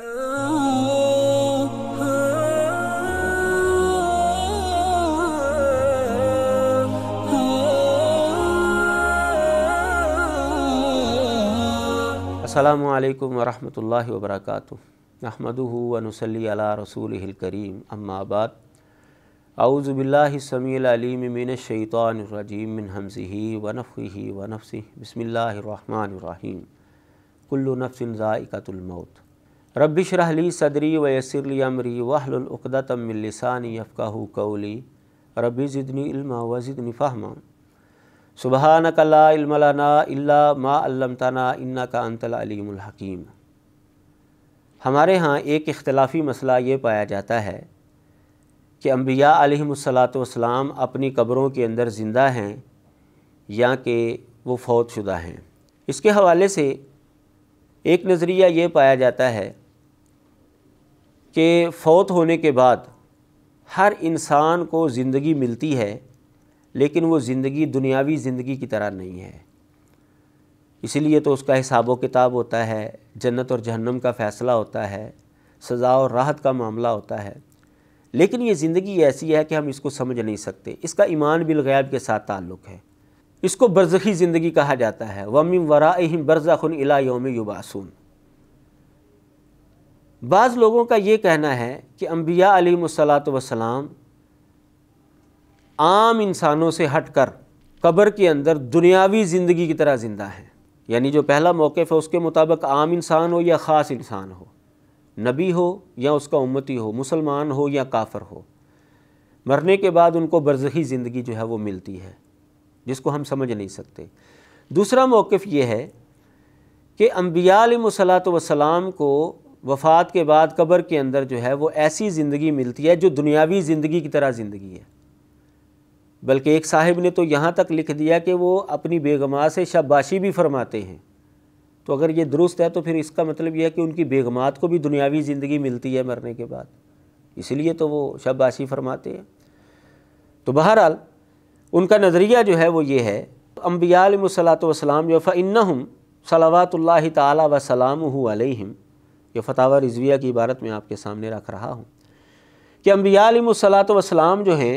अल्लाम वरहमल वर्क नहमदूनसली रसूल करीम अम्माबाद आउज़बिल्लासमीमिन शैतानरजीम मिन हमसी वनफ़ी वनफ़ी बसमिल्लर कुल्लु नफ़सिन ज़ाइक़तमौत रबिशरहली सदरी व यसरली अमरी वहलुलकदतमिलसानी यफ़ाहू कौली रबी ज़िदनी इल्मा वज़िदनी फ़ाहमा सुबह कलाना इल्ला मा अल्लमताना इन्ना का अनतलामहकीम हमारे यहाँ एक इख्तलाफ़ी मसला ये पाया जाता है कि अम्बिया अलमसलाम अपनी कब्रों के अंदर ज़िंदा हैं या कि वो फौत शुदा हैं इसके हवाले से एक नज़रिया ये पाया जाता है कि फ़ौत होने के बाद हर इंसान को ज़िंदगी मिलती है लेकिन वो ज़िंदगी दुनियावी ज़िंदगी की तरह नहीं है इसलिए तो उसका हिसाब किताब होता है जन्नत और जहन्नम का फ़ैसला होता है सज़ा और राहत का मामला होता है लेकिन ये ज़िंदगी ऐसी है कि हम इसको समझ नहीं सकते इसका ईमान बिलगैब के साथ ताल्लुक़ है इसको बरज़ी ज़िंदगी कहा जाता है वम वरा बरज़ा खन अला योम युबासून बाज़ लोगों का ये कहना है कि अम्बिया अलीसलात वसलाम आम इंसानों से हट कर कब्र के अंदर दुनियावी ज़िंदगी की तरह ज़िंदा हैं यानी जो पहला मौक़ है उसके मुताबिक आम इंसान हो या ख़ास इंसान हो नबी हो या उसका उम्मती हो मुसलमान हो या काफर हो मरने के बाद उनको बरज़ही ज़िंदगी जो है वो मिलती है जिसको हम समझ नहीं सकते दूसरा मौक़ ये है कि अम्बिया सलात वसलाम को वफ़ात के बाद कब्र के अंदर जो है वो ऐसी ज़िंदगी मिलती है जो दुनियावी ज़िंदगी की तरह ज़िंदगी है बल्कि एक साहिब ने तो यहाँ तक लिख दिया कि वो अपनी बेगमा से शाबाशी भी फरमाते हैं तो अगर ये दुरुस्त है तो फिर इसका मतलब यह है कि उनकी बेगमात को भी दुनियावी ज़िंदगी मिलती है मरने के बाद इसलिए तो वो शाबाशी फरमाते हैं तो बहरहाल उनका नज़रिया जो है वो ये है अम्बियालमसलात वसलाम जो इन्ना हम सलावात तलाम अलहम ये फतावा रिजविया की इबारत में आपके सामने रख रहा हूँ कि अम्बियालमसलात वसलाम जो हैं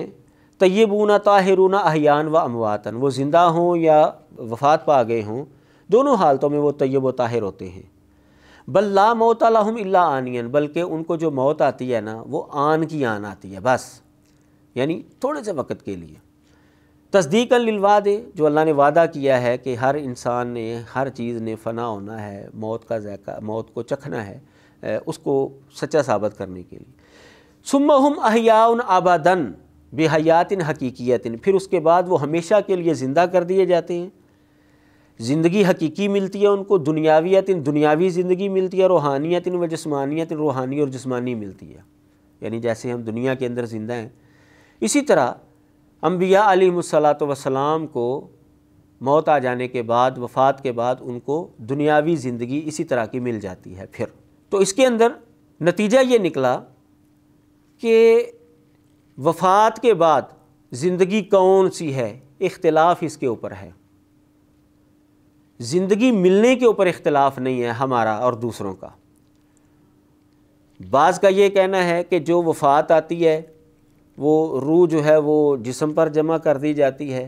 तयबूना ताहरून अहियान व अमवातन वो ज़िंदा हों या वफात पा गए हों दोनों हालतों में वो तयब व ताहिर होते हैं बल्ला ला मौत लहम इल्ला आनियन बल्कि उनको जो मौत आती है ना वो आन की आन आती है बस यानी थोड़े से वक्त के लिए तस्दीक लिलवादे जो अल्लाह ने वादा किया है कि हर इंसान ने हर चीज़ ने फना होना है मौत का जायका मौत को चखना है उसको सच्चा साबित करने के लिए सुम हम अहियान आबादन बेहयातिन हकीकियतिन फिर उसके बाद वो हमेशा के लिए ज़िंदा कर दिए जाते हैं ज़िंदगी हकीकी मिलती है उनको दुनियावियतिन दुनियावी ज़िंदगी मिलती है रूहानियतिन व जिसमानियतिन रूहानी और जस्मानी मिलती है यानी जैसे हम दुनिया के अंदर ज़िंदा हैं इसी तरह अम्बिया अलीसलात वसलाम को मौत आ जाने के बाद वफ़ात के बाद उनको दुनियावी ज़िंदगी इसी तरह की मिल जाती है फिर तो इसके अंदर नतीजा ये निकला कि वफ़ात के बाद ज़िंदगी कौन सी है इख्तलाफ इसके ऊपर है ज़िंदगी मिलने के ऊपर इख्तलाफ नहीं है हमारा और दूसरों का बाज़ का ये कहना है कि जो वफ़ात आती है वो रूह जो है वो जिसम पर जमा कर दी जाती है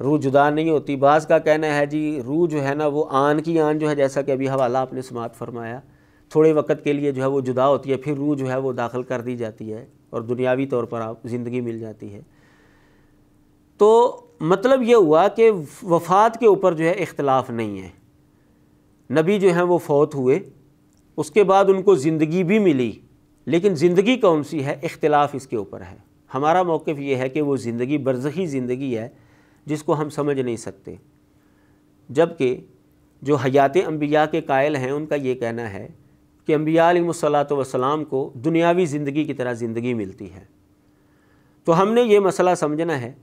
रूह जुदा नहीं होती बाज़ का कहना है जी रूह जो है ना वो आन की आन जो है जैसा कि अभी हवाला आपने समाप्त फरमाया थोड़े वक्त के लिए जो है वो जुदा होती है फिर रूह जो है वो दाखिल कर दी जाती है और दुनियावी तौर पर आप ज़िंदगी मिल जाती है तो मतलब ये हुआ कि वफ़ात के ऊपर जो है इख्तलाफ नहीं है नबी जो है वो फौत हुए उसके बाद उनको ज़िंदगी भी मिली लेकिन ज़िंदगी कौन सी है इख्तलाफ इसके ऊपर है हमारा मौक़ ये है कि वो ज़िंदगी बरज़ी ज़िंदगी है जिसको हम समझ नहीं सकते जबकि जो हयात अम्बिया के कायल हैं उनका ये कहना है कि अम्बियालात वसलाम को दुनियावी ज़िंदगी की तरह ज़िंदगी मिलती है तो हमने ये मसला समझना है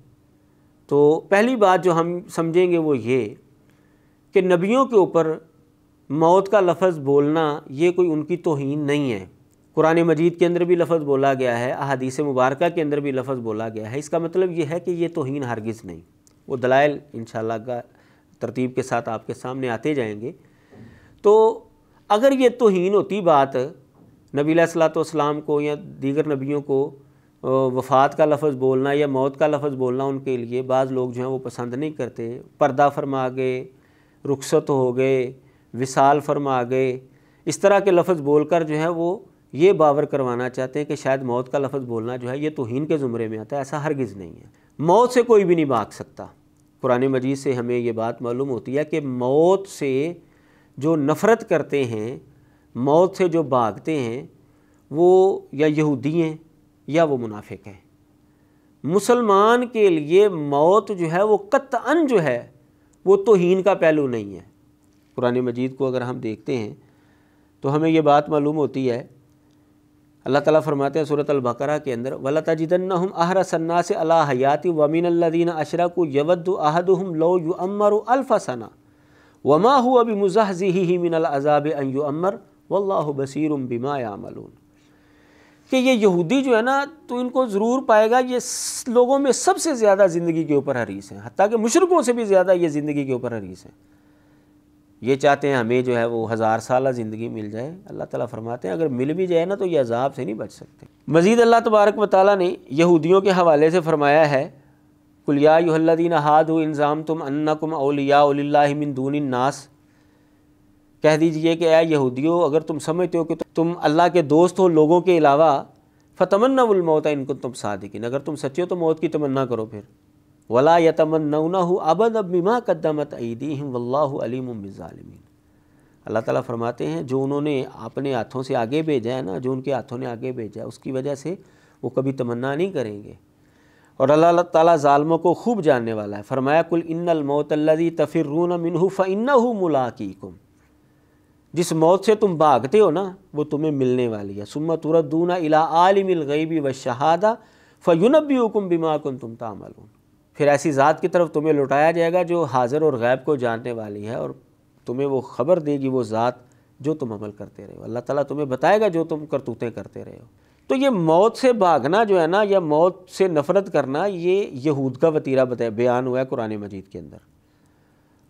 तो पहली बात जो हम समझेंगे वो ये कि नबियों के ऊपर मौत का लफज बोलना ये कोई उनकी तोहन नहीं है कुरान मजीद के अंदर भी लफ्ज़ बोला गया है अहादीस मुबारक के अंदर भी लफ्ज़ बोला गया है इसका मतलब ये है कि ये तोहन हरगिज़ नहीं वो दलाइल इन शरतीब तरतीब के साथ आपके सामने आते जाएंगे तो अगर ये तोहन होती बात नबी सलाम को या दीगर नबियों को वफ़ात का लफ्ज़ बोलना या मौत का लफ्ज़ बोलना उनके लिए बाज़ लोग जो हैं वो पसंद नहीं करते पर्दा फरमा गए रुखसत हो गए विसाल फरमा गए इस तरह के लफ्ज़ बोल कर जो है वो ये बावर करवाना चाहते हैं कि शायद मौत का लफ्ज़ बोलना जो है ये तोहन के ज़ुमरे में आता है ऐसा हरगिज़ नहीं है मौत से कोई भी नहीं भाग सकता कुरान मजीद से हमें ये बात मालूम होती है कि मौत से जो नफ़रत करते हैं मौत से जो भागते हैं वो या यहूदी हैं या वो मुनाफिक हैं मुसलमान के लिए मौत जो है वो कतअन जो है वो तोहन का पहलू नहीं है कुरान मजीद को अगर हम देखते हैं तो हमें ये बात मालूम होती है अल्लाह ताला फरमाते हैं सूरत अल बकरा के अंदर वला तजिदन हम आहरा सन्ना से अला हयाति वमीन अल्लादीन अशरा को यवद अहद हम लो यु अमर अल्फ़ा वमा हु अभी मुजहजी ही मिनल अजाब अन यू अमर वल्लाह बसीर बिमा यामलून कि ये यहूदी जो है ना तो इनको ज़रूर पाएगा ये लोगों में सबसे ज़्यादा ज़िंदगी के ऊपर हरीस हैं हती कि मुशरक़ों से भी ज़्यादा ये ज़िंदगी के ऊपर हरीस हैं ये चाहते हैं हमें जो है वो हज़ार साल ज़िंदगी मिल जाए अल्लाह ताला फरमाते हैं अगर मिल भी जाए ना तो ये अजाब से नहीं बच सकते मज़ीद अल्लाह तबारक व ने यहूदियों के हवाले से फ़रमाया है कुलियादीन हाद इंज़ाम तुम अन्ना कुम अलियामिन नास कह दीजिए कि ए यहूदियों अगर तुम समझते हो कि तुम अल्लाह के दोस्त हो लोगों के अलावा फ़तमन्नामौत इनको तुम सादिकिन अगर तुम सच्चे हो तो मौत की तमन्ना करो फिर वला यतमन्ना अबन अब बिमा कदमत ईदी हम वल्लामिन अल्लाह ताला फरमाते हैं जो उन्होंने अपने हाथों से आगे भेजा है ना जो उनके हाथों ने आगे भेजा है उसकी वजह से वो कभी तमन्ना नहीं करेंगे और अल्लाह ताला ालमों को खूब जानने वाला है फरमाया कुल इन्नमौतल्लि तफिरून मिनहू मुलाकी मुलाकीकुम जिस मौत से तुम भागते हो ना वो तुम्हें मिलने वाली है सुम्मा तुरदूना इला आलिमिल गईबी व शहादा फ़युनबी हुकुम बिमा तुम तामलून फिर ऐसी ज़ात की तरफ तुम्हें लुटाया जाएगा जो हाजिर और गैब को जानने वाली है और तुम्हें वो ख़बर देगी वो ज़ात जो तुम अमल करते रहे हो अल्लाह ताला तुम्हें बताएगा जो तुम करतूतें करते रहे हो तो ये मौत से भागना जो है ना या मौत से नफ़रत करना ये यहूद का वतीरा बताया बयान हुआ है कुरान मजीद के अंदर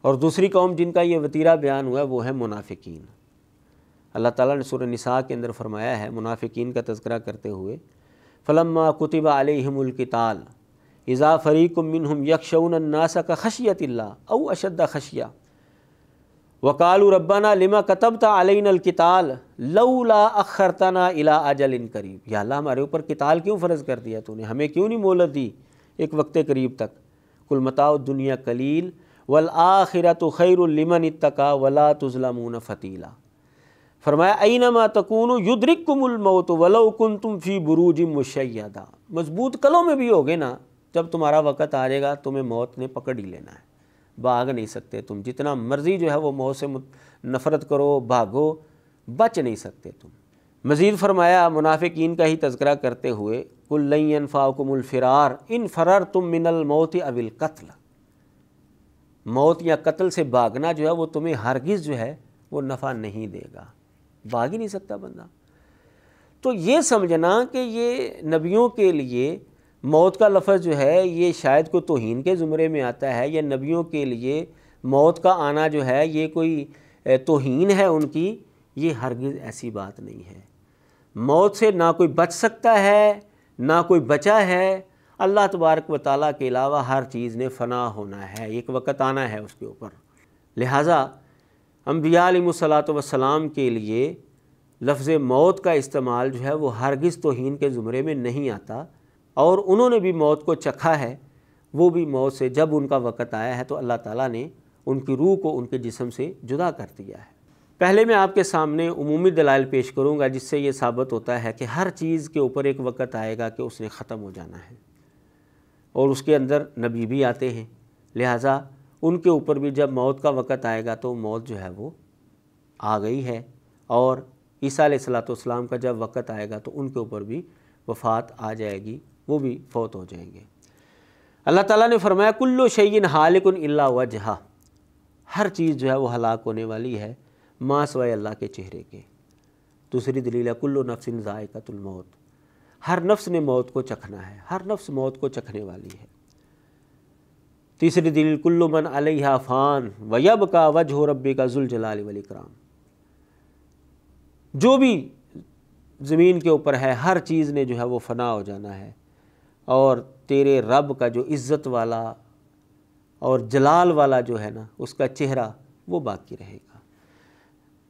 और दूसरी कौम जिनका ये वतीरा बयान हुआ है वो है मुनाफिकीन अल्लाह ताला ने सुर निसा के अंदर फरमाया है मुनाफिकीन का तस्करा करते हुए फ़लम्मा कुतब अलहमुल्कताल इज़ा फ़रीक मिन हम यकशन नासा का खशियत अउ अशद खशिया वकाल रबाना लिमा कतबता अलैन अलकताल लौला अखरतना इला अजल इन करीब या हमारे ऊपर किताल क्यों फ़र्ज़ कर दिया तूने हमें क्यों नहीं मोहलत दी एक वक्त करीब तक कुल मताओ दुनिया कलील वल आखिरत खैरमन इतका वला तुज़लमून फ़तीला फरमाया अन तकून युद्रिक वलो कुन तुम फ़ी बुरूज मुशैदा मजबूत कलों में भी हो गए ना जब तुम्हारा वक़्त आ जाएगा तुम्हें मौत ने पकड़ ही लेना है भाग नहीं सकते तुम जितना मर्ज़ी जो है वो मौत से नफ़रत करो भागो बच नहीं सकते तुम मज़ीद फरमाया मुनाफिकीन का ही तस्करा करते हुए कुल्लैन फिरार इन फ़रार तुम मिनल मौत अविल कत्ल मौत या कत्ल से भागना जो है वो तुम्हें हरगिज़ जो है वो नफ़ा नहीं देगा भाग ही नहीं सकता बंदा तो ये समझना कि ये नबियों के लिए मौत का लफज जो है ये शायद को तोहन के ज़ुमरे में आता है या नबियों के लिए मौत का आना जो है ये कोई तोहन है उनकी ये हरगिज़ ऐसी बात नहीं है मौत से ना कोई बच सकता है ना कोई बचा है अल्लाह तबारक व ताली के अलावा हर चीज़ ने फ़ना होना है एक वक्त आना है उसके ऊपर लिहाजा अम्बियालमसलात वसलाम के लिए लफ्ज़ मौत का इस्तेमाल जो है वो हरगज़ तोहन के ज़ुमरे में नहीं आता और उन्होंने भी मौत को चखा है वो भी मौत से जब उनका वक़्त आया है तो अल्लाह ताला ने उनकी रूह को उनके जिसम से जुदा कर दिया है पहले मैं आपके सामने उमूमी दलाल पेश करूंगा जिससे ये साबित होता है कि हर चीज़ के ऊपर एक वक़्त आएगा कि उसने ख़त्म हो जाना है और उसके अंदर नबी भी आते हैं लिहाजा उनके ऊपर भी जब मौत का वक़्त आएगा तो मौत जो है वो आ गई है और ईसा सलाम का जब वक़्त आएगा तो उनके ऊपर भी वफात आ जाएगी वो भी फौत हो जाएंगे अल्लाह ताला ने फरमाया कुल्लो शैन हालिकुन अल्ला वजहा हर चीज़ जो है वो हलाक होने वाली है माँ सवाए अल्लाह के चेहरे के दूसरी दलील कुल्लो नफ्सिन मौत हर नफ्स ने मौत को चखना है हर नफ्स मौत को चखने वाली है तीसरी दलील कुल्लो मन अलहा फ़ान वयब का वजह रब्बी का जुलजलाल वली कराम जो भी ज़मीन के ऊपर है हर चीज़ ने जो है वो फना हो जाना है और तेरे रब का जो इज़्ज़त वाला और जलाल वाला जो है ना उसका चेहरा वो बाकी रहेगा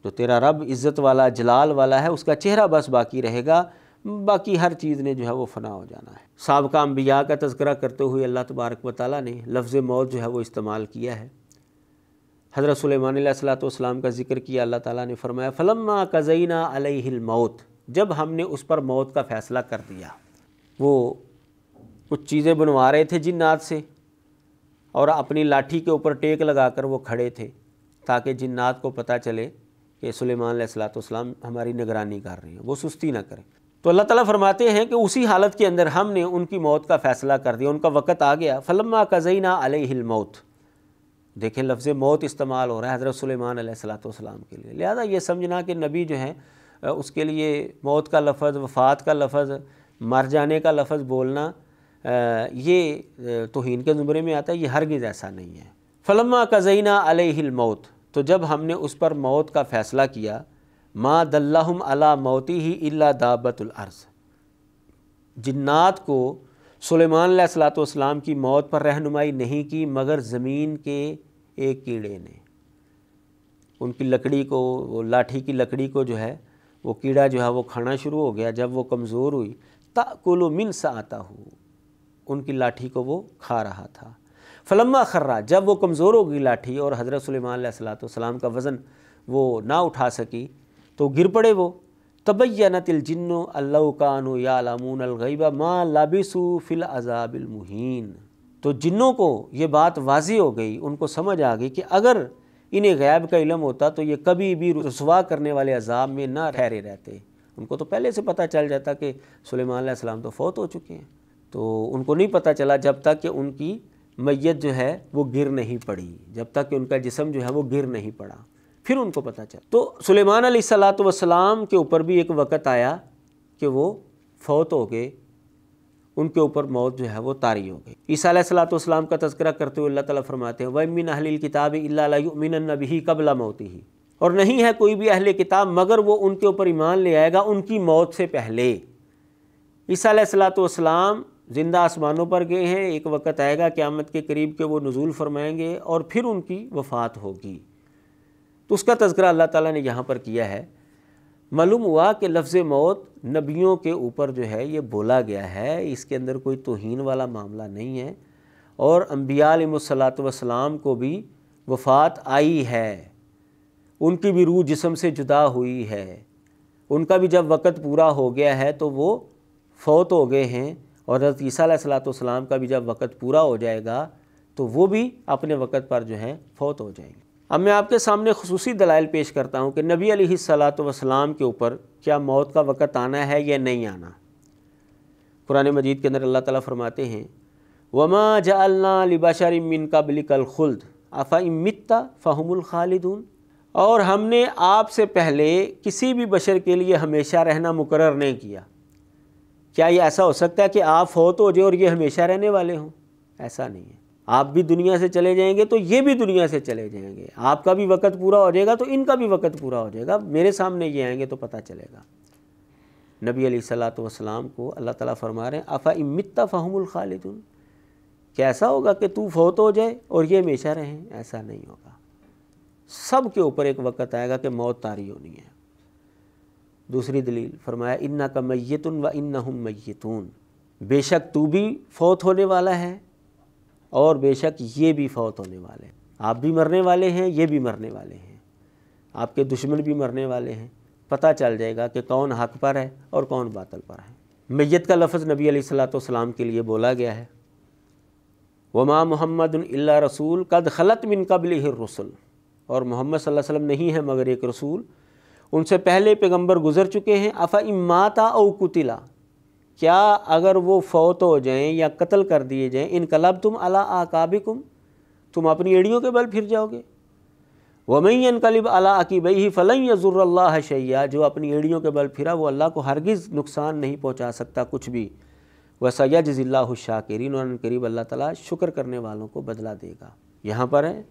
जो तो तेरा रब इज़्ज़त वाला जलाल वाला है उसका चेहरा बस बाकी रहेगा बाकी हर चीज़ ने जो है वो फ़ना हो जाना है सबका अम्बिया का तस्करा करते हुए अल्लाह तबारक वाली ने लफ्ज़ मौत जो है वो इस्तेमाल किया है हज़रत सलेमान सलाम का जिक्र किया अल्लाह ताला ने फरमाया फ़लम कज़ीना अलहिल मौत जब हमने उस पर मौत का फ़ैसला कर दिया वो कुछ चीज़ें बनवा रहे थे जिन्नात से और अपनी लाठी के ऊपर टेक लगाकर वो खड़े थे ताकि जिन्नात को पता चले कि सुलेमान सलाम हमारी निगरानी कर रहे हैं वो सुस्ती ना करें तो अल्लाह ताला फरमाते हैं कि उसी हालत के अंदर हमने उनकी मौत का फ़ैसला कर दिया उनका वक़्त आ गया फ़लमा अल हिल मौत देखें लफ्ज़ मौत इस्तेमाल हो रहा है हज़रत सलात सलाम के लिए लिहाजा ये समझना कि नबी जो है उसके लिए मौत का लफज वफ़ात का लफज मर जाने का लफज बोलना ये तोहन के ज़ुमरे में आता है ये हरगिज़ ऐसा नहीं है फ़लमा कज़ीना मौत तो जब हमने उस पर मौत का फ़ैसला किया माँ दल्लाम अला मौती ही अल्ला दाबतुलर्ज़ जन्नात को सुलेमान सलातम की मौत पर रहनुमाई नहीं की मगर ज़मीन के एक कीड़े ने उनकी लकड़ी को वो लाठी की लकड़ी को जो है वो कीड़ा जो है वो खाना शुरू हो गया जब वो कमज़ोर हुई ताकुल मिन सा आता हूँ उनकी लाठी को वो खा रहा था फलम्मा खर्रा जब वो कमज़ोर हो गई लाठी और हज़रत सलेमान का वज़न वो ना उठा सकी तो गिर पड़े वो तबैनतिलजिन अल्लाकानु यामून अलगैबा माँ लाबिसू फ़िल अजाबिलमुहीन तो जिन्नों को ये बात वाजी हो गई उनको समझ आ गई कि अगर इन्हें गैब का इलम होता तो ये कभी भी रसवा करने वाले अजाब में ना ठहरे रहते उनको तो पहले से पता चल जाता कि सलेमान तो फ़ौत हो चुके हैं तो उनको नहीं पता चला जब तक कि उनकी मैयत जो है वो गिर नहीं पड़ी जब तक कि उनका जिसम जो है वो गिर नहीं पड़ा फिर उनको पता चला तो सुलेमान सलात वसलाम के ऊपर भी एक वक़्त आया कि वो फौत हो गए उनके ऊपर मौत जो है वो तारी हो गई ईसा सलाम का तस्करा करते हुए अल्लाह ताला फरमाते हैं वमिन अहल किताब इलामिन नबी कबला मौत ही और नहीं है कोई भी अहल किताब मगर वो उनके ऊपर ईमान ले आएगा उनकी मौत से पहले ईसा सलाम ज़िंदा आसमानों पर गए हैं एक वक़्त आएगा क़्यामत के करीब के वो नज़ूल फरमाएंगे और फिर उनकी वफ़ात होगी तो उसका तस्करा अल्लाह ताला ने यहाँ पर किया है मालूम हुआ कि लफ्ज़ मौत नबियों के ऊपर जो है ये बोला गया है इसके अंदर कोई तोहन वाला मामला नहीं है और अम्बियालमसलात वसलाम को भी वफ़ात आई है उनकी भी रूह जिसम से जुदा हुई है उनका भी जब वक़्त पूरा हो गया है तो वो फौत हो गए हैं और हज़रत ईसा सलाम का भी जब वक़्त पूरा हो जाएगा तो वो भी अपने वक़्त पर जो हैं फौत हो जाएंगे अब मैं आपके सामने खसूस दलाइल पेश करता हूँ कि नबी सलात वसलाम के ऊपर क्या मौत का वक़्त आना है या नहीं आना कुरान मजीद के अंदर अल्लाह ताली फरमाते हैं वमा जल्ला लिबाशर मिन कबल खुल्द अफ़ा इमिता फ़ाहमुल खालिदून और हमने आपसे पहले किसी भी बशर के लिए हमेशा रहना मुकर नहीं किया क्या ये ऐसा हो सकता है कि आप फौत हो तो जाए और ये हमेशा रहने वाले हों ऐसा नहीं है आप भी दुनिया से चले जाएंगे तो ये भी दुनिया से चले जाएंगे आपका भी वक़्त पूरा हो जाएगा तो इनका भी वक़्त पूरा हो जाएगा मेरे सामने ये आएंगे तो पता चलेगा नबी सलाम को अल्लाह ताला फरमा रहे हैं अफ़ा इमित फ़हमुल खालिदुन कैसा होगा कि तू फौत हो जाए और ये हमेशा रहें ऐसा नहीं होगा सब के ऊपर एक वक़्त आएगा कि मौत तारी होनी है दूसरी दलील फरमाया इन्ना का मैतुन व इन्ना हम मैतून बेशक तू भी फौत होने वाला है और बेशक ये भी फौत होने वाले हैं आप भी मरने वाले हैं ये भी मरने वाले हैं आपके दुश्मन भी मरने वाले हैं पता चल जाएगा कि कौन हक पर है और कौन बातल पर है मैत का लफ्ज़ नबी सलाम के लिए बोला गया है वमा मोहम्मद रसूल कद खलत मिन कबल रसुल और मोहम्मद वसल्लम नहीं है मगर एक रसूल उनसे पहले पैगंबर गुजर चुके हैं अफ़ा इमाता और कुतिला क्या अगर वो फौत हो जाएं या कत्ल कर दिए जाएं इनकलब तुम अला आकाबिकुम तुम अपनी एड़ियों के बल फिर जाओगे वमई इनकलब अला अकीबई ही फ़लई यज़ुर्ल्ला शैया जो अपनी एड़ियों के बल फिरा वो अल्लाह को हरगिज़ नुकसान नहीं पहुँचा सकता कुछ भी वसैया जज़िल्ला शाकिरीन और करीब अल्लाह ताली शुक्र करने वालों को बदला देगा यहाँ पर है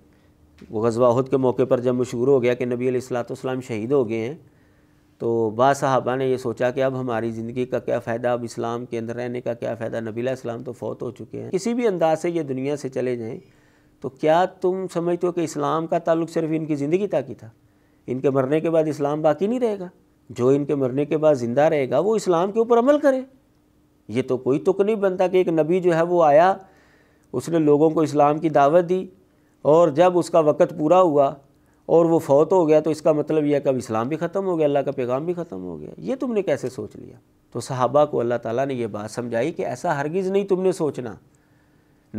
वो गजवाहद के मौके पर जब मशहूर हो गया कि नबी सलाम शहीद हो गए हैं तो साहबा ने यह सोचा कि अब हमारी ज़िंदगी का क्या फ़ायदा अब इस्लाम के अंदर रहने का क्या फ़ायदा नबी इस्लाम तो फौत हो चुके हैं किसी भी अंदाज से ये दुनिया से चले जाएँ तो क्या तुम समझते हो कि इस्लाम का ताल्लुक सिर्फ इनकी ज़िंदगी तक ही था इनके मरने के बाद इस्लाम बाकी नहीं रहेगा जो इनके मरने के बाद ज़िंदा रहेगा वो इस्लाम के ऊपर अमल करे ये तो कोई तुक नहीं बनता कि एक नबी जो है वो आया उसने लोगों को इस्लाम की दावत दी और जब उसका वक़्त पूरा हुआ और वो फौत हो गया तो इसका मतलब यह कब इस्लाम भी ख़त्म हो गया अल्लाह का पैगाम भी ख़त्म हो गया ये तुमने कैसे सोच लिया तो सहाबा को अल्लाह ताला ने यह बात समझाई कि ऐसा हरगिज़ नहीं तुमने सोचना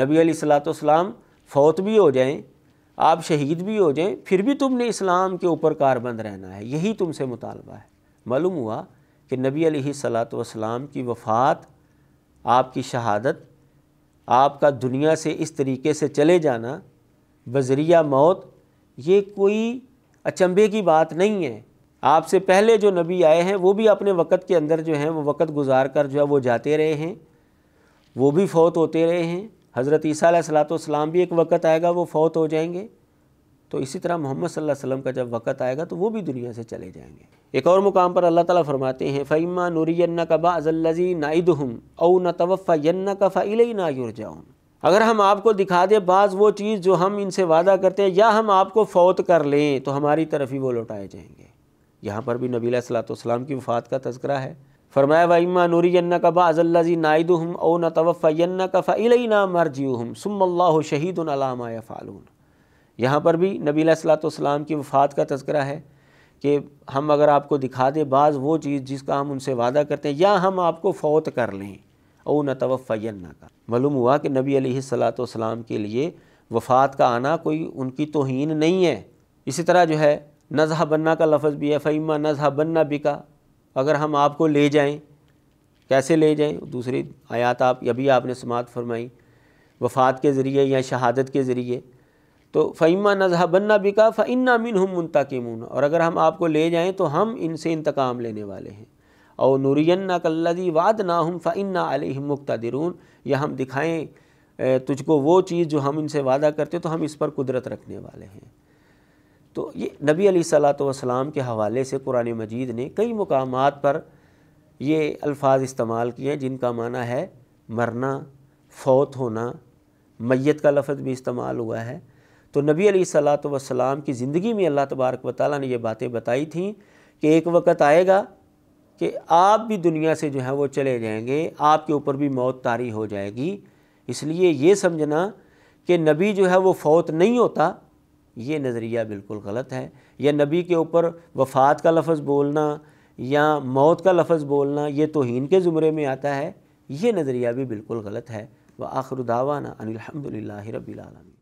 नबी सलाम फौत भी हो जाएं आप शहीद भी हो जाएं फिर भी तुमने इस्लाम के ऊपर कारबंद रहना है यही तुमसे मुतालबा है मालूम हुआ कि नबी सलाम की वफ़ात आपकी शहादत आपका दुनिया से इस तरीके से चले जाना बजरिया मौत ये कोई अचंभे की बात नहीं है आपसे पहले जो नबी आए हैं वो भी अपने वक़्त के अंदर जो हैं वो वक़्त गुजार कर जो है वो जाते रहे हैं वो भी फौत होते रहे हैं हज़रत ईसा सलाम भी एक वक़्त आएगा वो फौत हो जाएंगे तो इसी तरह मोहम्मद सल्लल्लाहु अलैहि वसल्लम का जब वक़्त आएगा तो वो भी दुनिया से चले जाएंगे एक और मुकाम पर अल्लाह ताला फरमाते हैं फ़ैमा नूरीन्ना का बाज़ल्लजी नाइदहम औ नतवफ़ा यन्ना का फ़ाइल ना युरजाउन अगर हम आपको दिखा दें बाज़ वो चीज़ जो हम इनसे वादा करते हैं या हम आपको फ़ौत कर लें तो हमारी तरफ ही वो लौटाए जाएंगे यहाँ पर भी नबीला सलाम की वफ़ात का तस्करा है फरमाया वमा नूरी जन्ना का बाज़ल्लाजी नायद हम ओ न तवफ़ा का फ़ैल ना मरजी हम सुम्ला शहीद अलामा फ़ालून यहाँ पर भी नबीला सलाम की वफ़ात का तस्करा है कि हम अगर आपको दिखा दें बाज़ वो चीज़ जिसका हम उनसे वादा करते हैं या हम आपको फ़ौत कर लें ओ न तवफ़यन्ना का मालूम हुआ कि नबी सलाम के लिए वफ़ात का आना कोई उनकी तोहन नहीं है इसी तरह जो है नजह बन्ना का लफ्ज़ भी है फ़ैमा नजहा बन्ना बिका अगर हम आपको ले जाएँ कैसे ले जाएँ दूसरी आयात आप अभी आपने समात फरमाई वफ़ात के ज़रिए या शहादत के ज़रिए तो फ़ैमा नजहा बन्ना बिका फ़ैन्ना मिन हम मुंतकमून और अगर हम आपको ले जाएँ तो हम इनसे इंतकाम लेने वाले हैं और नूरियन्ना कल्लदी वाद ना हम फ़िन्ना अलहम मुक्तरून या हम दिखाएँ तुझको वो चीज़ जो हम इनसे वादा करते तो हम इस पर कुदरत रखने वाले हैं तो ये नबी अली सलाम के हवाले से कुरान मजीद ने कई मकाम पर ये अल्फाज इस्तेमाल किए जिनका माना है मरना फौत होना मैत का लफ्ज़ भी इस्तेमाल हुआ है तो नबी अली सलाम की ज़िंदगी में अल्लाह तबारक वाली ने यह बातें बताई थी कि एक वक्त आएगा कि आप भी दुनिया से जो है वो चले जाएंगे आपके ऊपर भी मौत तारी हो जाएगी इसलिए ये समझना कि नबी जो है वो फौत नहीं होता ये नज़रिया बिल्कुल गलत है या नबी के ऊपर वफ़ात का लफ्ज़ बोलना या मौत का लफ्ज़ बोलना ये तोहन के ज़ुमरे में आता है ये नज़रिया भी बिल्कुल गलत है व आखरुदावाना दावाना अनिलहमदिल्ला रबीआलमी